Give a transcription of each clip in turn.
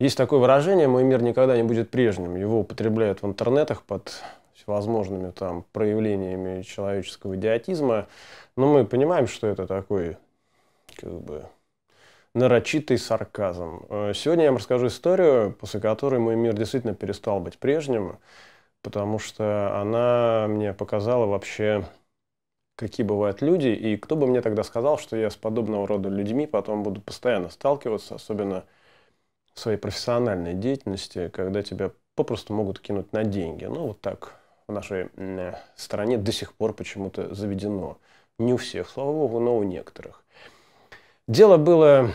Есть такое выражение «мой мир никогда не будет прежним». Его употребляют в интернетах под всевозможными там проявлениями человеческого идиотизма. Но мы понимаем, что это такой как бы нарочитый сарказм. Э, сегодня я вам расскажу историю, после которой мой мир действительно перестал быть прежним, потому что она мне показала вообще, какие бывают люди, и кто бы мне тогда сказал, что я с подобного рода людьми потом буду постоянно сталкиваться, особенно своей профессиональной деятельности, когда тебя попросту могут кинуть на деньги. Ну, вот так в нашей стране до сих пор почему-то заведено. Не у всех, слава богу, но у некоторых. Дело было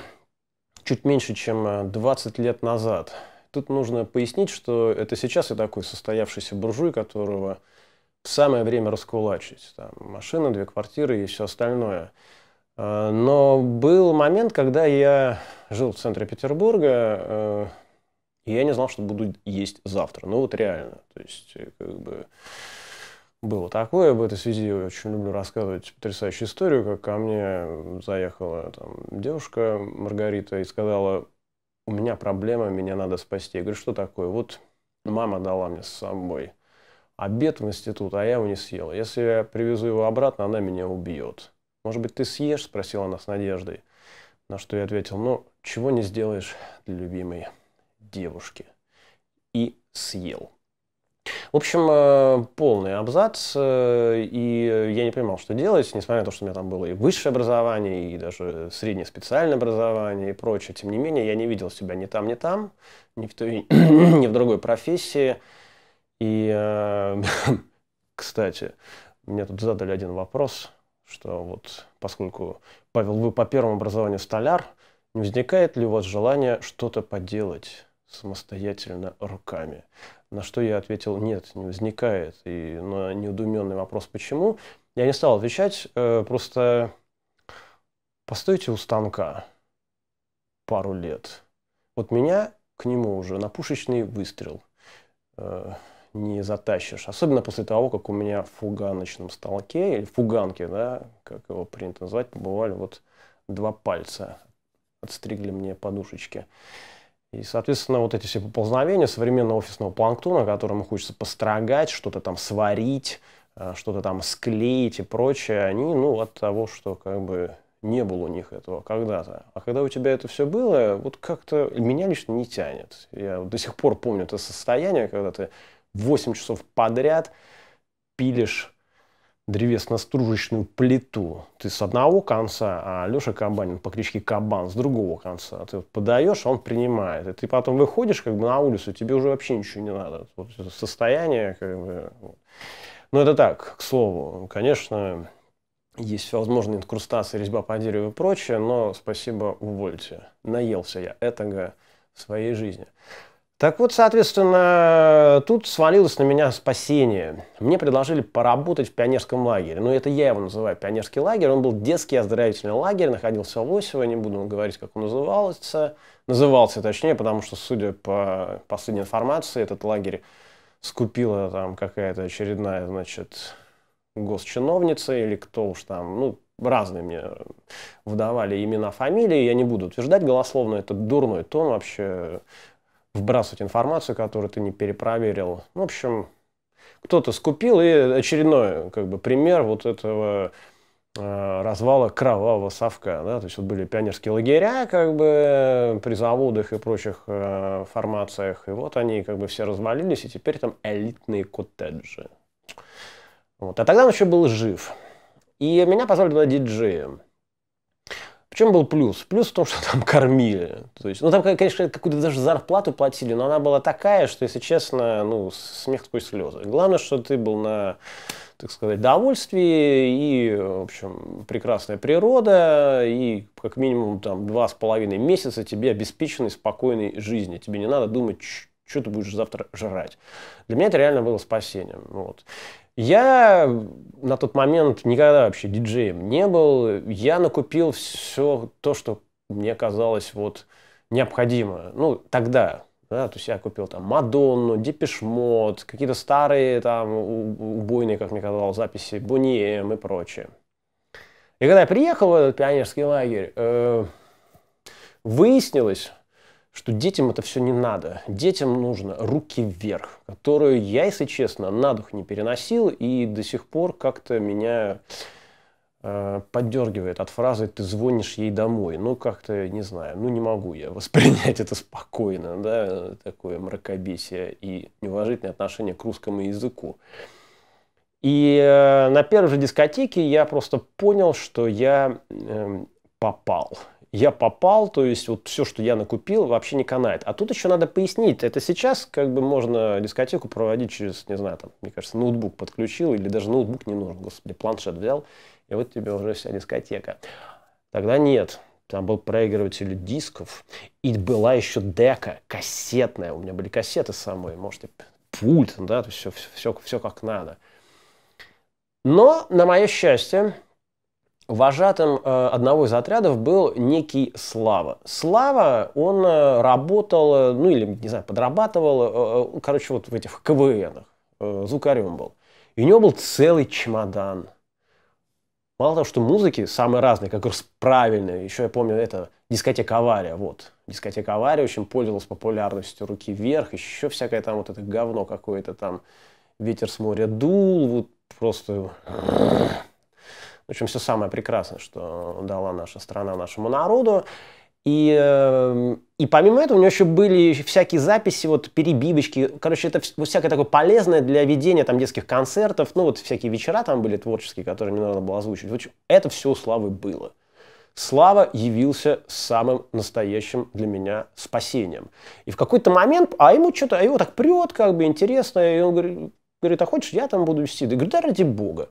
чуть меньше, чем 20 э, лет назад. Тут нужно пояснить, что это сейчас я такой состоявшийся буржуй, которого в самое время раскулачить. Там машина, две квартиры и все остальное – Э, но был момент, когда я жил в центре Петербурга, э, и я не знал, что буду есть завтра. Ну вот реально. То есть, э, как бы было такое. В этой связи я очень люблю рассказывать потрясающую историю, как ко мне заехала там, девушка Маргарита и сказала, у меня проблема, меня надо спасти. Я говорю, что такое? Вот мама дала мне с собой обед в институт, а я его не съел. Если я привезу его обратно, она меня убьет. Может быть, ты съешь?» – спросила она с надеждой. На что я ответил, ну, чего не сделаешь для любимой девушки. И съел. В общем, э, полный абзац, э, и я не понимал, что делать, несмотря на то, что у меня там было и высшее образование, и даже среднее специальное образование и прочее. Тем не менее, я не видел себя ни там, ни там, ни в, той, ни в другой профессии. И, э, кстати, мне тут задали один вопрос – что вот поскольку, Павел, вы по первому образованию столяр, не возникает ли у вас желание что-то поделать самостоятельно руками? На что я ответил, нет, не возникает. И на неудуменный вопрос, почему, я не стал отвечать, э, просто постойте у станка пару лет. Вот меня к нему уже на пушечный выстрел. Э, не затащишь. Особенно после того, как у меня в фуганочном столке, или фуганке, да, как его принято называть, побывали вот два пальца. Отстригли мне подушечки. И, соответственно, вот эти все поползновения современного офисного планктона, которому хочется построгать, что-то там сварить, э, что-то там склеить и прочее, они, ну, от того, что как бы не было у них этого когда-то. А когда у тебя это все было, вот как-то меня лично не тянет. Я до сих пор помню это состояние, когда ты 8 часов подряд пилишь древесно-стружечную плиту. Ты с одного конца, а Леша Кабанин по кличке Кабан с другого конца. Ты вот подаешь, а он принимает. И ты потом выходишь как бы на улицу, тебе уже вообще ничего не надо. Вот это состояние как бы... Ну, это так, к слову. Конечно, есть всевозможные инкрустации, резьба по дереву и прочее, но спасибо, увольте. Наелся я этого в своей жизни. Так вот, соответственно, тут свалилось на меня спасение. Мне предложили поработать в пионерском лагере. Ну, это я его называю пионерский лагерь. Он был детский оздоровительный лагерь, находился в Лосево, не буду говорить, как он назывался. Назывался, точнее, потому что, судя по последней информации, этот лагерь скупила там какая-то очередная, значит, госчиновница или кто уж там, ну, разные мне выдавали имена, фамилии, я не буду утверждать голословно, это дурной тон вообще вбрасывать информацию, которую ты не перепроверил. В общем, кто-то скупил, и очередной как бы, пример вот этого э, развала кровавого совка. Да? То есть вот были пионерские лагеря как бы, при заводах и прочих э, формациях, и вот они как бы все развалились, и теперь там элитные коттеджи. Вот. А тогда он еще был жив. И меня позвали туда диджеем. В чем был плюс? Плюс в том, что там кормили. То есть, ну, там, конечно, какую-то даже зарплату платили, но она была такая, что, если честно, ну, смех такой слезы. Главное, что ты был на, так сказать, довольствии и, в общем, прекрасная природа, и как минимум там два с половиной месяца тебе обеспеченной спокойной жизни. Тебе не надо думать, что ты будешь завтра жрать. Для меня это реально было спасением. Вот. Я на тот момент никогда вообще диджеем не был. Я накупил все то, что мне казалось вот необходимо. Ну, тогда, да, то есть я купил там Мадонну, Депешмот, какие-то старые там убойные, как мне казалось, записи Бунием и прочее. И когда я приехал в этот пионерский лагерь, э, выяснилось, что детям это все не надо. Детям нужно руки вверх, которую я, если честно, на дух не переносил и до сих пор как-то меня э, поддергивает от фразы «ты звонишь ей домой». Ну, как-то, не знаю, ну не могу я воспринять это спокойно, да, такое мракобесие и неуважительное отношение к русскому языку. И э, на первой же дискотеке я просто понял, что я э, попал – я попал, то есть вот все, что я накупил, вообще не канает. А тут еще надо пояснить, это сейчас как бы можно дискотеку проводить через, не знаю, там, мне кажется, ноутбук подключил или даже ноутбук не нужен, господи, планшет взял, и вот тебе уже вся дискотека. Тогда нет, там был проигрыватель дисков, и была еще дека кассетная, у меня были кассеты самые, можете, пульт, да, то есть все, все, все как надо. Но, на мое счастье, Вожатым э, одного из отрядов был некий Слава. Слава, он э, работал, э, ну или, не знаю, подрабатывал, короче, вот в этих КВНах, звукарем был. И у него был целый чемодан. Мало того, что музыки самые разные, как раз правильные, еще я помню, это дискотека «Авария», вот. Дискотека «Авария» очень пользовалась популярностью «Руки вверх», еще всякое там вот это говно какое-то там, «Ветер с моря дул», вот просто в общем все самое прекрасное, что дала наша страна нашему народу. И, э, и помимо этого у него еще были всякие записи, вот перебивочки. Короче, это вот всякое такое полезное для ведения там детских концертов. Ну, вот всякие вечера там были творческие, которые мне надо было озвучивать. общем это все у Славы было. Слава явился самым настоящим для меня спасением. И в какой-то момент, а ему что-то, а его так прет, как бы интересно, и он говорит, говорит, а хочешь, я там буду вести? Да говорит, да ради бога.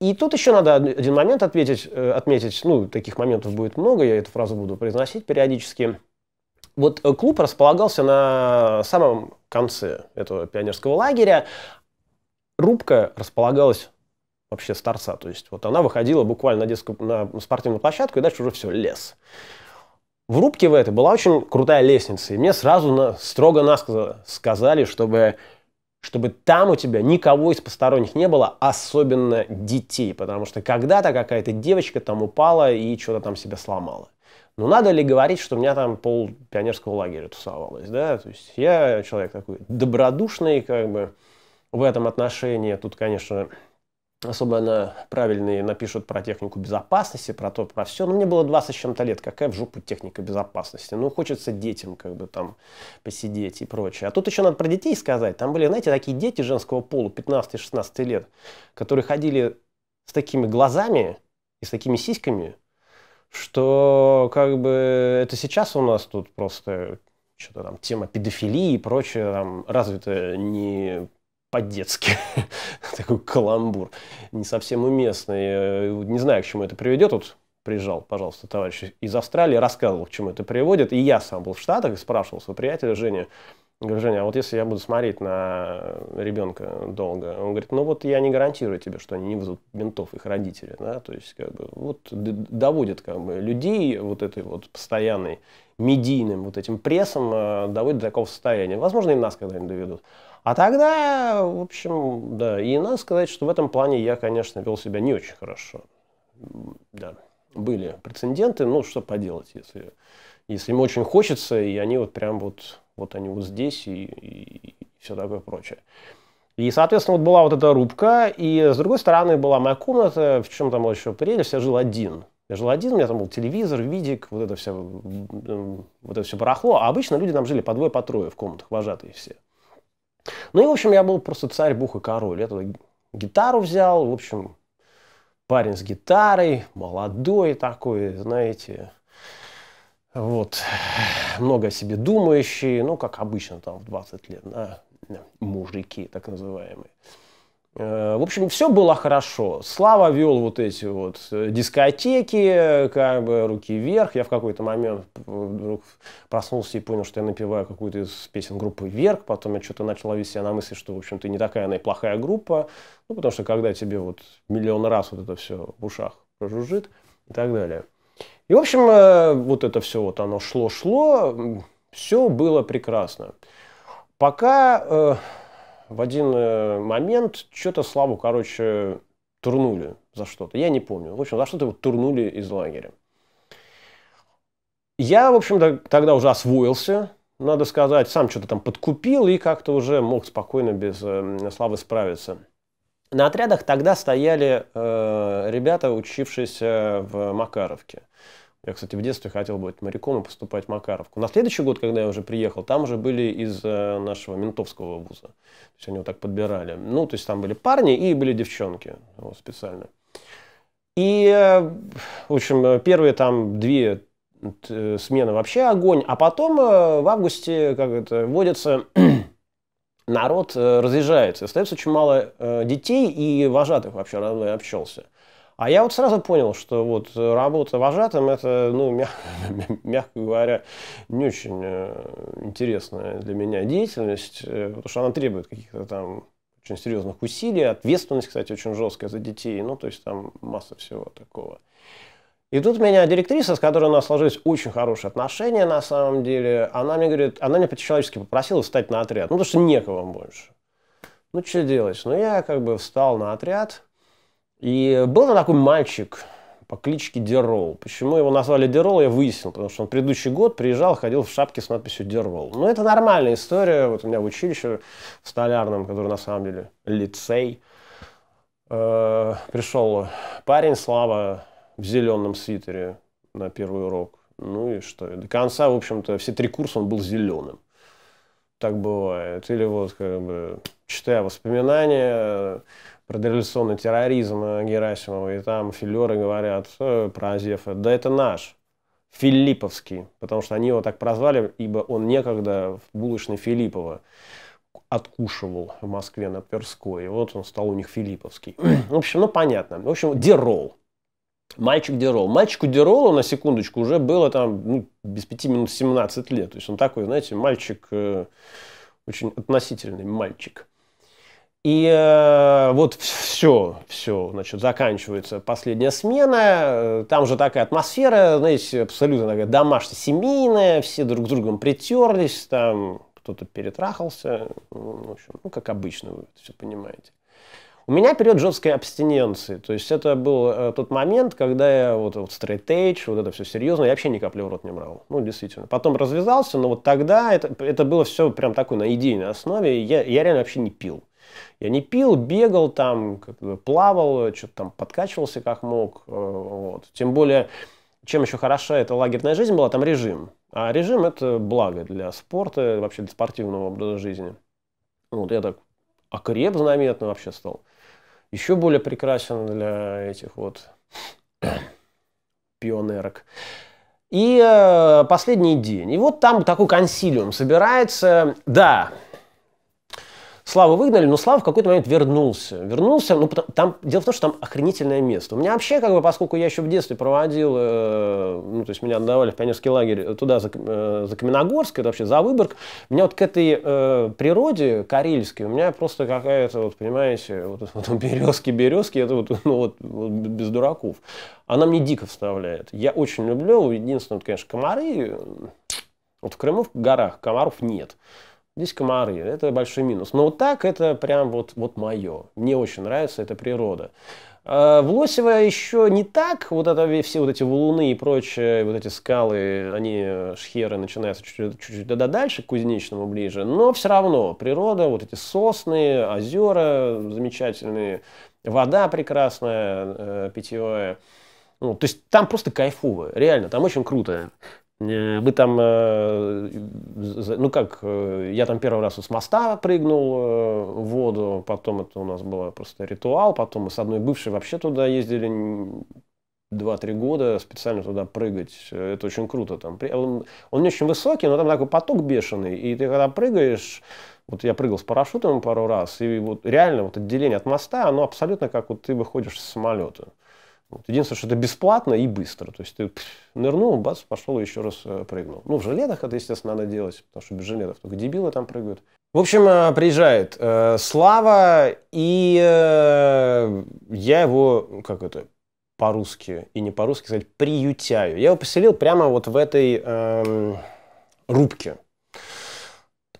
И тут еще надо один момент отметить, э, отметить, ну, таких моментов будет много, я эту фразу буду произносить периодически. Вот э, клуб располагался на самом конце этого пионерского лагеря. Рубка располагалась вообще с торца, то есть вот она выходила буквально на, детскую, на спортивную площадку, и дальше уже все, лес. В рубке в этой была очень крутая лестница, и мне сразу строго-настрого сказали, чтобы чтобы там у тебя никого из посторонних не было, особенно детей, потому что когда-то какая-то девочка там упала и что-то там себя сломала. Ну, надо ли говорить, что у меня там пол пионерского лагеря тусовалось, да? То есть я человек такой добродушный, как бы, в этом отношении. Тут, конечно, особо особенно правильные напишут про технику безопасности, про то, про все. Но ну, мне было 20 с чем-то лет, какая в жопу техника безопасности. Ну, хочется детям как бы там посидеть и прочее. А тут еще надо про детей сказать. Там были, знаете, такие дети женского пола 15-16 лет, которые ходили с такими глазами и с такими сиськами, что как бы это сейчас у нас тут просто что-то там тема педофилии и прочее там развито не по-детски. Такой каламбур. Не совсем уместный. Не знаю, к чему это приведет. Вот приезжал, пожалуйста, товарищ из Австралии, рассказывал, к чему это приводит. И я сам был в Штатах и спрашивал своего приятеля Женя, говорю, Женя, а вот если я буду смотреть на ребенка долго, он говорит, ну вот я не гарантирую тебе, что они не вызовут ментов, их родители, да, то есть как бы вот доводят как бы людей вот этой вот постоянной медийным вот этим прессом, э, доводят до такого состояния. Возможно, и нас когда-нибудь доведут. А тогда, в общем, да, и надо сказать, что в этом плане я, конечно, вел себя не очень хорошо. Да, были прецеденты, ну, что поделать, если, если им очень хочется, и они вот прям вот, вот они вот здесь и, и, все такое прочее. И, соответственно, вот была вот эта рубка, и с другой стороны была моя комната, в чем там еще прелесть, я жил один. Я жил один, у меня там был телевизор, видик, вот это все, вот это все барахло. А обычно люди там жили по двое, по трое в комнатах, вожатые все. Ну и, в общем, я был просто царь, бух и король. Я туда гитару взял, в общем, парень с гитарой, молодой такой, знаете, вот, много о себе думающий, ну, как обычно, там, в 20 лет, да, мужики так называемые. Э, в общем, все было хорошо. Слава вел вот эти вот э, дискотеки, как бы руки вверх. Я в какой-то момент вдруг проснулся и понял, что я напеваю какую-то из песен группы «Вверх». Потом я что-то начал вести себя на мысли, что, в общем ты не такая она и плохая группа. Ну, потому что когда тебе вот миллион раз вот это все в ушах прожужжит и так далее. И, в общем, э, вот это все вот оно шло-шло. Все было прекрасно. Пока в один э, момент что-то Славу, короче, турнули за что-то. Я не помню. В общем, за что-то его турнули из лагеря. Я, в общем-то, тогда уже освоился, надо сказать. Сам что-то там подкупил и как-то уже мог спокойно без э, Славы справиться. На отрядах тогда стояли э, ребята, учившиеся в Макаровке. Я, кстати, в детстве хотел быть моряком и поступать в Макаровку. На следующий год, когда я уже приехал, там уже были из э, нашего ментовского вуза. То есть они вот так подбирали. Ну, то есть там были парни и были девчонки вот, специально. И, э, в общем, э, первые там две смены вообще огонь. А потом в августе, как это, вводится народ разъезжается. Остается очень мало детей и вожатых вообще, рано общался. А я вот сразу понял, что вот э, работа вожатым это, ну, мягко говоря, не очень э, интересная для меня деятельность, э, потому что она требует каких-то там очень серьезных усилий, ответственность, кстати, очень жесткая за детей, ну, то есть там масса всего такого. И тут меня директриса, с которой у нас сложились очень хорошие отношения, на самом деле, она мне говорит, она меня по-человечески попросила встать на отряд, ну, потому что некого больше. Ну, что делать? Ну, я как бы встал на отряд – и был такой мальчик по кличке Дерол. Почему его назвали Дерол, я выяснил, потому что он предыдущий год приезжал, ходил в шапке с надписью Дерол. Но ну, это нормальная история. Вот у меня в училище в столярном, который на самом деле лицей, э, пришел парень Слава в зеленом свитере на первый урок. Ну и что? До конца, в общем-то, все три курса он был зеленым. Так бывает. Или вот, как бы, читая воспоминания, про дореволюционный терроризм э, Герасимова, и там филеры говорят э, про Азефа. Да это наш, Филипповский, потому что они его так прозвали, ибо он некогда в булочной Филиппова откушивал в Москве на Тверской. И вот он стал у них Филипповский. в общем, ну понятно. В общем, Дерол. Мальчик Дерол. Мальчику Деролу, на секундочку, уже было там ну, без пяти минут 17 лет. То есть он такой, знаете, мальчик, э, очень относительный мальчик. И э, вот все, все, значит, заканчивается последняя смена. Э, там же такая атмосфера, знаете, абсолютно такая домашняя, семейная. Все друг с другом притерлись, там кто-то перетрахался. Ну, в общем, ну, как обычно, вы все понимаете. У меня период жесткой абстиненции. То есть это был э, тот момент, когда я вот, вот straight edge, вот это все серьезно, я вообще ни капли в рот не брал. Ну, действительно. Потом развязался, но вот тогда это, это было все прям такой на идейной основе. Я, я реально вообще не пил. Я не пил, бегал там, как бы плавал, что-то там подкачивался как мог. Э, вот. Тем более, чем еще хороша эта лагерная жизнь была, там режим. А режим – это благо для спорта, вообще для спортивного образа жизни. Вот я так окреп заметно вообще стал. Еще более прекрасен для этих вот пионерок. И э, последний день. И вот там такой консилиум собирается. Да, Славу выгнали, но Слава в какой-то момент вернулся. Вернулся, ну, там, дело в том, что там охренительное место. У меня вообще, как бы, поскольку я еще в детстве проводил, э, ну, то есть меня отдавали в пионерский лагерь э, туда, за, э, за Каменогорск, это вообще за Выборг, меня вот к этой э, природе карельской, у меня просто какая-то, вот, понимаете, вот, вот березки, березки, это вот, ну, вот, вот без дураков. Она мне дико вставляет. Я очень люблю, единственное, вот, конечно, комары, вот в Крыму в горах комаров нет. Здесь комары, это большой минус. Но вот так это прям вот, вот мое. Мне очень нравится эта природа. А, в Лосево еще не так, вот это, все вот эти валуны и прочие вот эти скалы, они, шхеры, э, начинаются чуть-чуть да, дальше, к Кузнечному ближе, но все равно природа, вот эти сосны, озера замечательные, вода прекрасная, э, питьевая. Ну, то есть там просто кайфово, реально, там очень круто. Мы э, там, э, ну как, э, я там первый раз с моста прыгнул в воду, потом это у нас был просто ритуал, потом мы с одной бывшей вообще туда ездили 2-3 года специально туда прыгать. Это очень круто. Там. Он, не очень высокий, но там такой поток бешеный. И ты когда прыгаешь, вот я прыгал с парашютом пару раз, и вот реально вот отделение от моста, оно абсолютно как вот ты выходишь с самолета. Вот. Единственное, что это бесплатно и быстро. То есть ты пш, нырнул, бац, пошел и еще раз э, прыгнул. Ну, в жилетах это, естественно, надо делать, потому что без жилетов только дебилы там прыгают. В общем, э, приезжает э, Слава, и э, я его, как это, по-русски и не по-русски сказать, приютяю. Я его поселил прямо вот в этой э, рубке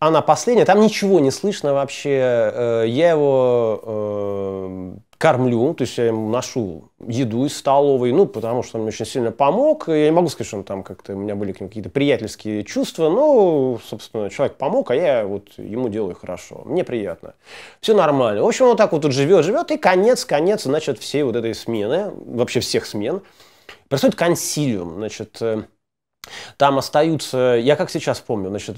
она последняя, там ничего не слышно вообще. Э, я его э, кормлю, то есть я ему ношу еду из столовой, ну, потому что он мне очень сильно помог. Я не могу сказать, что он там как-то, у меня были к нему какие-то приятельские чувства, но, собственно, человек помог, а я вот ему делаю хорошо. Мне приятно. Все нормально. В общем, он так вот тут живет, живет, и конец, конец, значит, всей вот этой смены, вообще всех смен, происходит консилиум, значит, э, там остаются, я как сейчас помню, значит,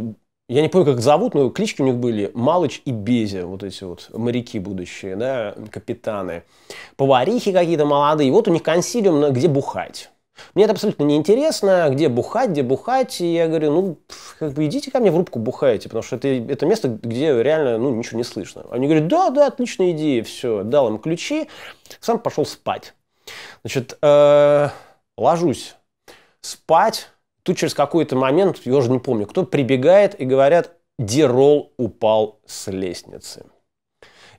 я не помню, как зовут, но клички у них были Малыч и Безя, вот эти вот моряки будущие, да, капитаны. Поварихи какие-то молодые. И вот у них консилиум, где бухать. Мне это абсолютно неинтересно, где бухать, где бухать. И я говорю, ну, как бы идите ко мне в рубку бухайте, потому что это, это место, где реально ну, ничего не слышно. Они говорят, да, да, отличная идея, все. Дал им ключи, сам пошел спать. Значит, э, ложусь спать, Тут через какой-то момент, я уже не помню, кто прибегает и говорят, Дирол упал с лестницы.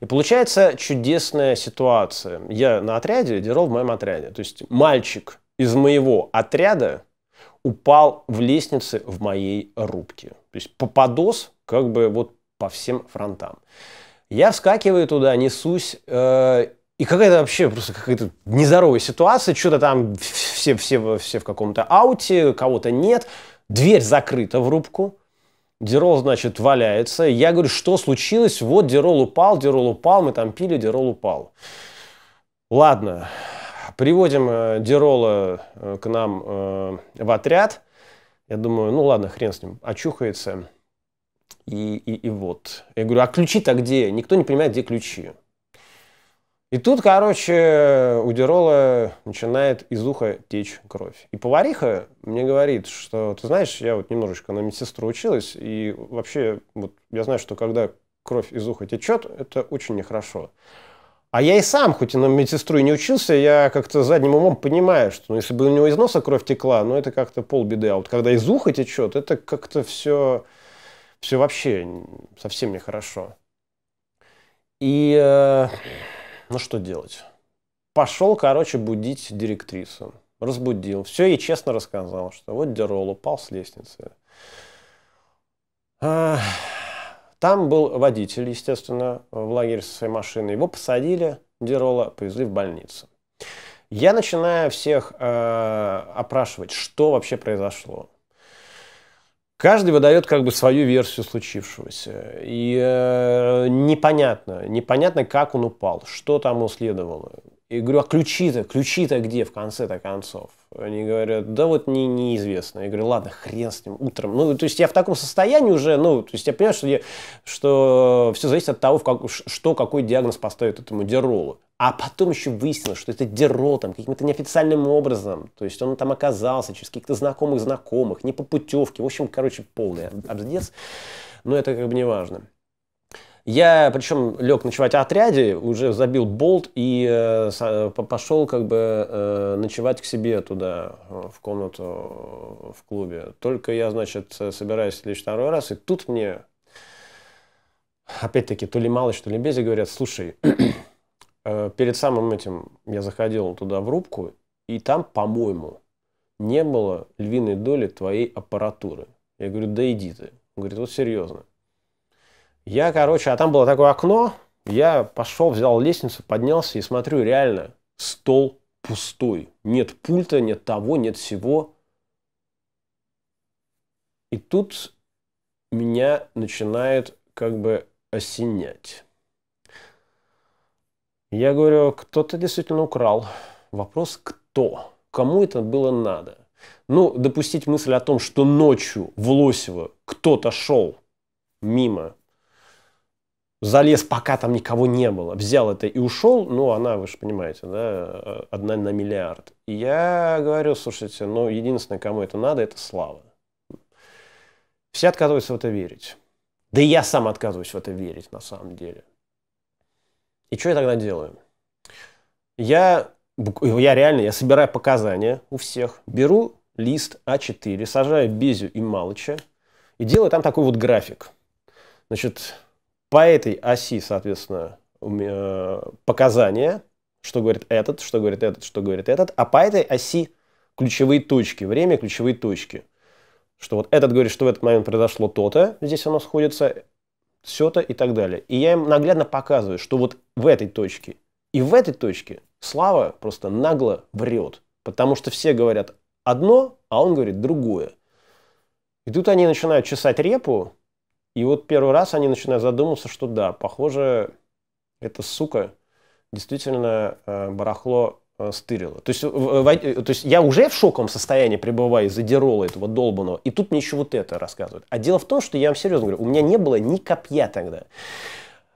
И получается чудесная ситуация. Я на отряде, Дирол в моем отряде. То есть мальчик из моего отряда упал в лестнице в моей рубке. То есть попадос как бы вот по всем фронтам. Я вскакиваю туда, несусь, э, и какая-то вообще просто какая-то нездоровая ситуация, что-то там все, все, все в каком-то ауте, кого-то нет, дверь закрыта в рубку, Дирол, значит, валяется. Я говорю, что случилось? Вот Дирол упал, Дирол упал, мы там пили, Дирол упал. Ладно, приводим э, Дирола э, к нам э, в отряд. Я думаю, ну ладно, хрен с ним, очухается. И, и, и вот. Я говорю, а ключи-то где? Никто не понимает, где ключи. И тут, короче, у Дерола начинает из уха течь кровь. И повариха мне говорит, что, ты знаешь, я вот немножечко на медсестру училась, и вообще, вот я знаю, что когда кровь из уха течет, это очень нехорошо. А я и сам, хоть и на медсестру и не учился, я как-то задним умом понимаю, что ну, если бы у него из носа кровь текла, ну это как-то полбеды. А вот когда из уха течет, это как-то все, все вообще совсем нехорошо. И э, ну что делать? Пошел, короче, будить директрису. Разбудил. Все ей честно рассказал, что вот Дерол упал с лестницы. А, там был водитель, естественно, в лагере со своей машиной. Его посадили, Дерола повезли в больницу. Я начинаю всех э, опрашивать, что вообще произошло. Каждый выдает как бы свою версию случившегося. И э, непонятно, непонятно, как он упал, что там следовало. И говорю, а ключи-то, ключи-то где в конце-то концов? Они говорят, да вот не, неизвестно. Я говорю, ладно, хрен с ним, утром. Ну, то есть я в таком состоянии уже, ну, то есть я понимаю, что, я, что все зависит от того, в как, что, какой диагноз поставит этому Деролу. А потом еще выяснилось, что это Деро там каким-то неофициальным образом. То есть он там оказался через каких-то знакомых знакомых, не по путевке. В общем, короче, полный обздец. Но это как бы не важно. Я, причем, лег ночевать в отряде, уже забил болт и э, э пошел как бы э, ночевать к себе туда, э, в комнату в клубе. Только я, значит, э, собираюсь лишь второй раз, и тут мне, опять-таки, то ли малость, то ли безе говорят, слушай, Э, перед самым этим я заходил туда в рубку, и там, по-моему, не было львиной доли твоей аппаратуры. Я говорю, да иди ты. Он говорит, вот серьезно. Я, короче, а там было такое окно, я пошел, взял лестницу, поднялся и смотрю, реально, стол пустой. Нет пульта, нет того, нет всего. И тут меня начинает как бы осенять. Я говорю, кто-то действительно украл. Вопрос, кто? Кому это было надо? Ну, допустить мысль о том, что ночью в Лосево кто-то шел мимо, залез, пока там никого не было, взял это и ушел, ну, она, вы же понимаете, да, э, одна на миллиард. И я говорю, слушайте, ну, единственное, кому это надо, это слава. Все отказываются в это верить. Да и я сам отказываюсь в это верить, на самом деле. И что я тогда делаю? Я, я реально, я собираю показания у всех, беру лист А4, сажаю Безю и Малыча и делаю там такой вот график. Значит, по этой оси, соответственно, э, показания, что говорит этот, что говорит этот, что говорит этот, а по этой оси ключевые точки, время ключевые точки. Что вот этот говорит, что в этот момент произошло то-то, здесь оно сходится, все-то и так далее. И я им наглядно показываю, что вот в этой точке и в этой точке Слава просто нагло врет. Потому что все говорят одно, а он говорит другое. И тут они начинают чесать репу, и вот первый раз они начинают задумываться, что да, похоже, эта сука действительно э, барахло Э, стырило, То есть, э, э, то есть я уже в шоковом состоянии пребываю из-за дерола этого долбанного, и тут мне еще вот это рассказывают. А дело в том, что я вам серьезно говорю, у меня не было ни копья тогда.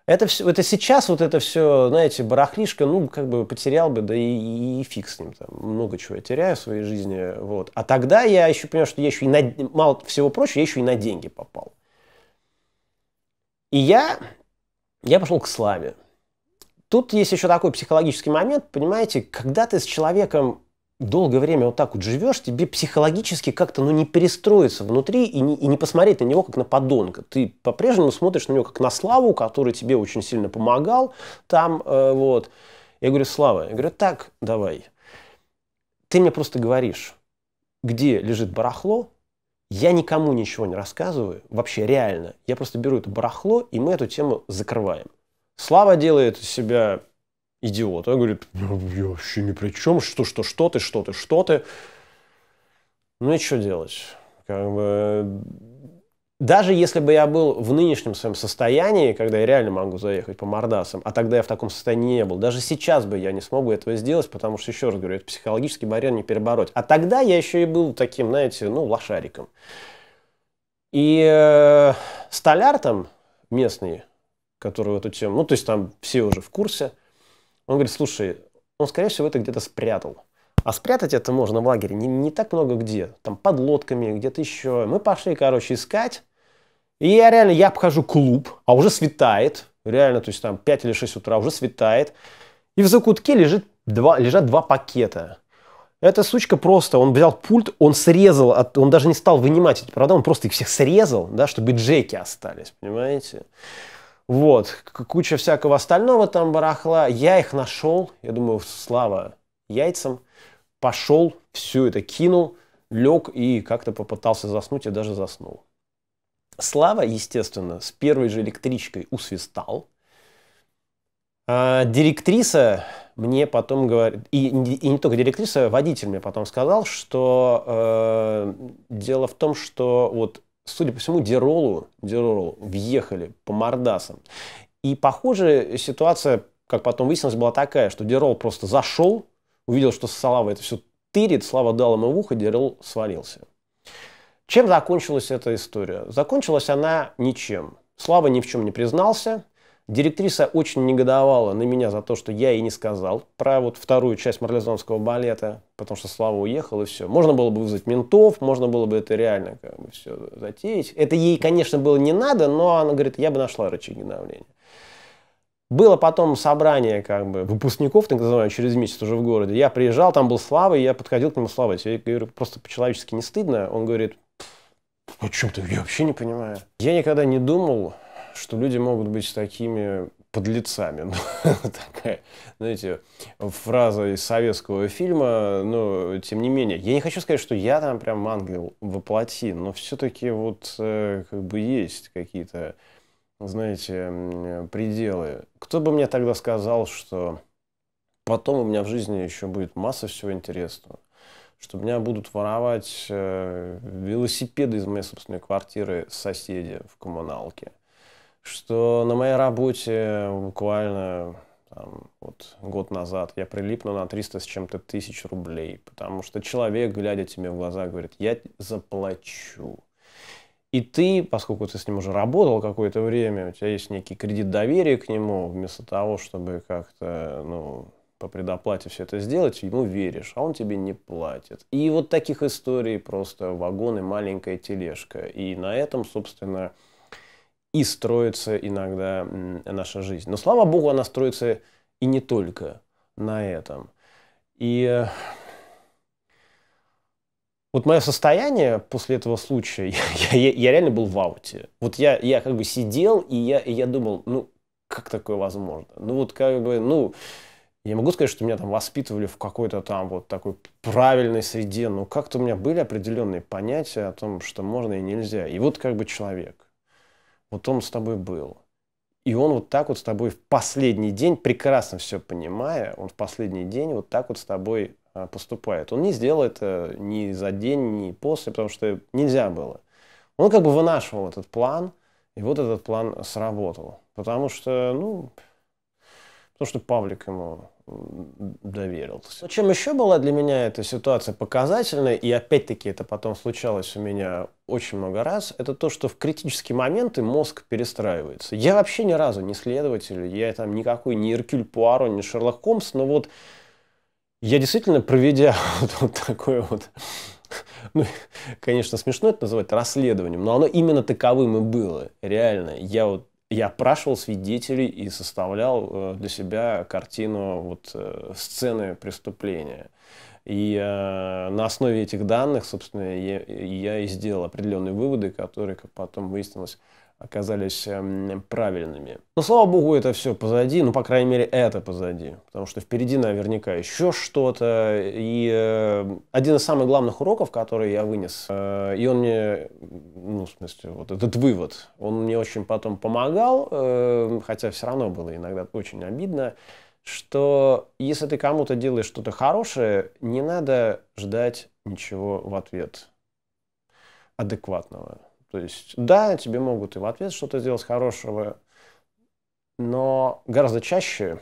Это, все, это сейчас вот это все, знаете, барахлишка, ну, как бы потерял бы, да и, и фиг с ним. Там. Много чего я теряю в своей жизни. Вот. А тогда я еще понял, что я еще и на, мало всего прочего, я еще и на деньги попал. И я, я пошел к славе. Тут есть еще такой психологический момент, понимаете, когда ты с человеком долгое время вот так вот живешь, тебе психологически как-то ну, не перестроиться внутри и не, и не посмотреть на него как на подонка. Ты по-прежнему смотришь на него как на Славу, который тебе очень сильно помогал там, э, вот. Я говорю, Слава, я говорю, так, давай. Ты мне просто говоришь, где лежит барахло, я никому ничего не рассказываю, вообще реально. Я просто беру это барахло, и мы эту тему закрываем. Слава делает из себя идиота, говорит, я вообще ни при чем, что, что, что ты, что ты, что ты. Ну и что делать? Как бы... Даже если бы я был в нынешнем своем состоянии, когда я реально могу заехать по мордасам, а тогда я в таком состоянии не был, даже сейчас бы я не смог бы этого сделать, потому что, еще раз говорю, это психологический барьер не перебороть. А тогда я еще и был таким, знаете, ну, лошариком. И э, столяр там местный, который в эту тему, ну, то есть там все уже в курсе. Он говорит, слушай, он, скорее всего, это где-то спрятал. А спрятать это можно в лагере не, не так много где. Там под лодками, где-то еще. Мы пошли, короче, искать. И я реально, я обхожу клуб, а уже светает. Реально, то есть там 5 или 6 утра уже светает. И в закутке лежит два, лежат два пакета. Эта сучка просто, он взял пульт, он срезал, от, он даже не стал вынимать эти провода, он просто их всех срезал, да, чтобы джеки остались, понимаете? Вот, куча всякого остального там барахла. Я их нашел, я думаю, слава яйцам. Пошел, все это кинул, лег и как-то попытался заснуть, я даже заснул. Слава, естественно, с первой же электричкой усвистал. А директриса мне потом говорит, и, и не только директриса, а водитель мне потом сказал, что э, дело в том, что вот судя по всему, Диролу, Диролу въехали по мордасам. И, похоже, ситуация, как потом выяснилось, была такая, что Дирол просто зашел, увидел, что Салава это все тырит, Слава дал ему в ухо, Дирол свалился. Чем закончилась эта история? Закончилась она ничем. Слава ни в чем не признался – Директриса очень негодовала на меня за то, что я ей не сказал про вот вторую часть марлезонского балета, потому что Слава уехал и все. Можно было бы вызвать ментов, можно было бы это реально как бы все затеять. Это ей, конечно, было не надо, но она говорит, я бы нашла рычаги давления. Было потом собрание как бы выпускников, так называемое, через месяц уже в городе. Я приезжал, там был Слава, и я подходил к нему Слава. Я говорю, просто по-человечески не стыдно. Он говорит, о чем ты, я вообще не понимаю. Я никогда не думал, что люди могут быть такими подлецами. ну Такая, знаете, фраза из советского фильма, но тем не менее. Я не хочу сказать, что я там прям ангел воплоти, но все-таки вот э, как бы есть какие-то, знаете, пределы. Кто бы мне тогда сказал, что потом у меня в жизни еще будет масса всего интересного? что меня будут воровать э, велосипеды из моей собственной квартиры соседи в коммуналке, что на моей работе буквально там, вот год назад я прилипну на 300 с чем-то тысяч рублей, потому что человек, глядя тебе в глаза, говорит, я заплачу. И ты, поскольку ты с ним уже работал какое-то время, у тебя есть некий кредит доверия к нему, вместо того, чтобы как-то, ну, по предоплате все это сделать, ему веришь, а он тебе не платит. И вот таких историй просто вагон и маленькая тележка. И на этом, собственно, и строится иногда наша жизнь. Но слава богу, она строится и не только на этом. И э, вот мое состояние после этого случая, я, я, я реально был в ауте. Вот я, я как бы сидел, и я, и я думал, ну, как такое возможно? Ну, вот как бы, ну, я могу сказать, что меня там воспитывали в какой-то там вот такой правильной среде, но как-то у меня были определенные понятия о том, что можно и нельзя. И вот как бы человек вот он с тобой был. И он вот так вот с тобой в последний день, прекрасно все понимая, он в последний день вот так вот с тобой а, поступает. Он не сделал это ни за день, ни после, потому что нельзя было. Он как бы вынашивал этот план, и вот этот план сработал. Потому что, ну, Потому что Павлик ему доверился. Но чем еще была для меня эта ситуация показательной, и опять-таки это потом случалось у меня очень много раз, это то, что в критические моменты мозг перестраивается. Я вообще ни разу не следователь, я там никакой не Иркюль Пуаро, не Шерлок Холмс, но вот я действительно, проведя вот, вот такое вот, ну, конечно, смешно это называть расследованием, но оно именно таковым и было, реально. Я вот я опрашивал свидетелей и составлял э, для себя картину вот, э, сцены преступления. И э, на основе этих данных, собственно, я, я и сделал определенные выводы, которые, как потом выяснилось, оказались эм, правильными. Но слава богу, это все позади, ну, по крайней мере, это позади, потому что впереди наверняка еще что-то. И э, один из самых главных уроков, который я вынес, э, и он мне, ну, в смысле, вот этот вывод, он мне очень потом помогал, э, хотя все равно было иногда очень обидно, что если ты кому-то делаешь что-то хорошее, не надо ждать ничего в ответ адекватного. То есть, да, тебе могут и в ответ что-то сделать хорошего, но гораздо чаще,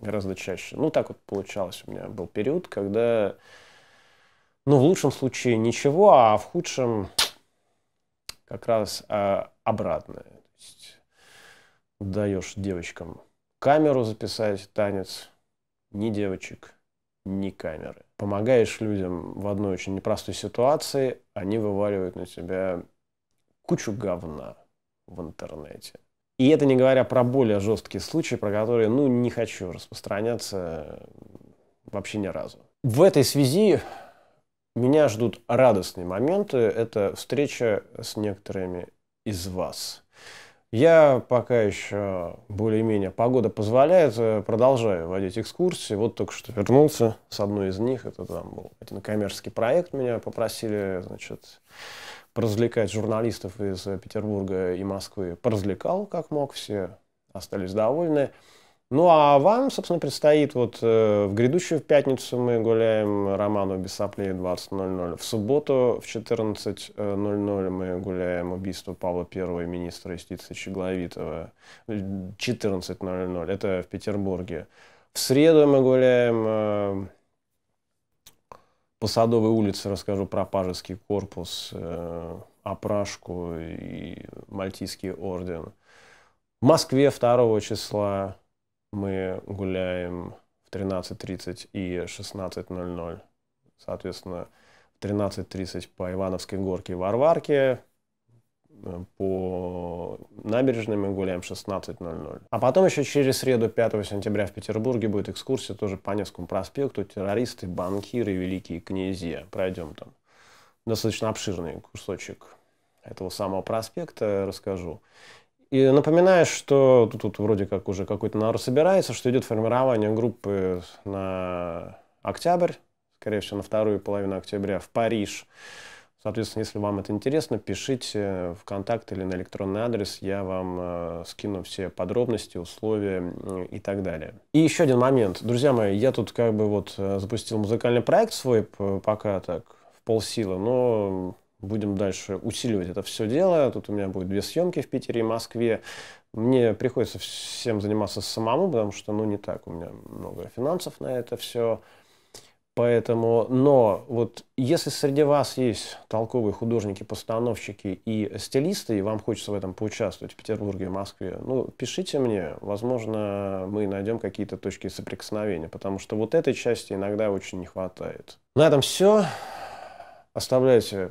гораздо чаще, ну, так вот получалось у меня, был период, когда, ну, в лучшем случае ничего, а в худшем как раз э, обратное. То есть, даешь девочкам камеру записать, танец, ни девочек, ни камеры. Помогаешь людям в одной очень непростой ситуации, они вываливают на тебя кучу говна в интернете. И это не говоря про более жесткие случаи, про которые, ну, не хочу распространяться вообще ни разу. В этой связи меня ждут радостные моменты. Это встреча с некоторыми из вас. Я пока еще более-менее погода позволяет, э, продолжаю водить экскурсии. Вот только что вернулся с одной из них. Это там был один коммерческий проект. Меня попросили, значит, развлекать журналистов из э, Петербурга и Москвы поразвлекал, как мог, все остались довольны. Ну а вам, собственно, предстоит вот э, в грядущую пятницу мы гуляем Роману без соплей 20.00. В субботу в 14.00 э, мы гуляем убийство Павла I министра юстиции Щегловитова. 14.00, это в Петербурге. В среду мы гуляем э, по Садовой улице расскажу про Пажеский корпус, э, Опрашку и Мальтийский орден. В Москве 2 числа мы гуляем в 13.30 и 16.00. Соответственно, в 13.30 по Ивановской горке в Варварке, по набережной мы гуляем 16.00. А потом еще через среду 5 сентября в Петербурге будет экскурсия тоже по Невскому проспекту «Террористы, банкиры, великие князья». Пройдем там. Достаточно обширный кусочек этого самого проспекта расскажу. И напоминаю, что тут, тут вроде как уже какой-то народ собирается, что идет формирование группы на октябрь, скорее всего, на вторую половину октября в Париж. Соответственно, если вам это интересно, пишите в контакт или на электронный адрес, я вам э, скину все подробности, условия и так далее. И еще один момент. Друзья мои, я тут как бы вот э, запустил музыкальный проект свой, пока так, в полсилы, но будем дальше усиливать это все дело. Тут у меня будет две съемки в Питере и Москве. Мне приходится всем заниматься самому, потому что, ну, не так у меня много финансов на это все. Поэтому, но вот если среди вас есть толковые художники, постановщики и стилисты, и вам хочется в этом поучаствовать в Петербурге, в Москве, ну, пишите мне, возможно, мы найдем какие-то точки соприкосновения, потому что вот этой части иногда очень не хватает. На этом все. Оставляйте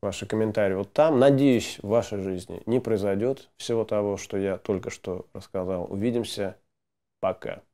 ваши комментарии вот там. Надеюсь, в вашей жизни не произойдет всего того, что я только что рассказал. Увидимся. Пока.